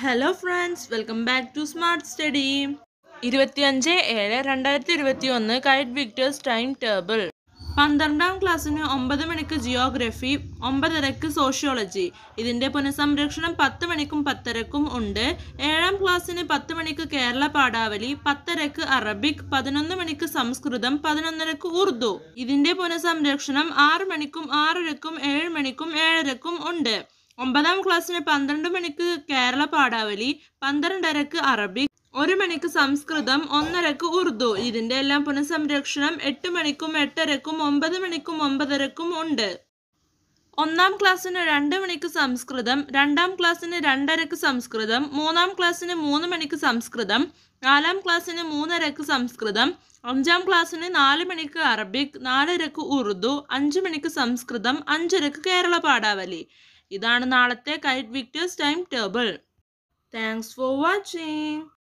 hello friends welcome back to smart study ഇരുപത്തിയഞ്ച് ഏഴ് രണ്ടായിരത്തി ഇരുപത്തി ഒന്ന് കൈറ്റ് വിക്ടേഴ്സ് ടൈം ടേബിൾ പന്ത്രണ്ടാം ക്ലാസ്സിന് ഒമ്പത് മണിക്ക് ജിയോഗ്രഫി ഒമ്പതരക്ക് സോഷ്യോളജി ഇതിൻ്റെ പുനഃസംരക്ഷണം പത്ത് മണിക്കും പത്തരക്കും ഉണ്ട് ഏഴാം ക്ലാസ്സിന് പത്ത് മണിക്ക് കേരള പാഠാവലി പത്തരക്ക് അറബിക് പതിനൊന്ന് മണിക്ക് സംസ്കൃതം പതിനൊന്നരക്ക് ഉറുദു ഇതിൻ്റെ പുനഃസംരക്ഷണം ആറ് മണിക്കും ആറരക്കും ഏഴ് മണിക്കും ഏഴരക്കും ഉണ്ട് ഒമ്പതാം ക്ലാസ്സിന് പന്ത്രണ്ട് മണിക്ക് കേരള പാഠാവലി പന്ത്രണ്ടരക്ക് അറബിക് ഒരു മണിക്ക് സംസ്കൃതം ഒന്നരക്ക് ഉറുദു ഇതിൻ്റെ എല്ലാം പുനഃസംരക്ഷണം എട്ട് മണിക്കും എട്ടരക്കും ഒമ്പത് മണിക്കും ഒമ്പതരക്കും ഉണ്ട് ഒന്നാം ക്ലാസ്സിന് രണ്ട് മണിക്ക് സംസ്കൃതം രണ്ടാം ക്ലാസ്സിന് രണ്ടരക്ക് സംസ്കൃതം മൂന്നാം ക്ലാസ്സിന് മൂന്ന് മണിക്ക് സംസ്കൃതം നാലാം ക്ലാസ്സിന് മൂന്നരക്ക് സംസ്കൃതം അഞ്ചാം ക്ലാസ്സിന് നാല് മണിക്ക് അറബിക് നാലരക്ക് ഉറുദു അഞ്ച് മണിക്ക് സംസ്കൃതം അഞ്ചരക്ക് കേരള പാഠാവലി ഇതാണ് നാളത്തെ KITE Victers time table thanks for watching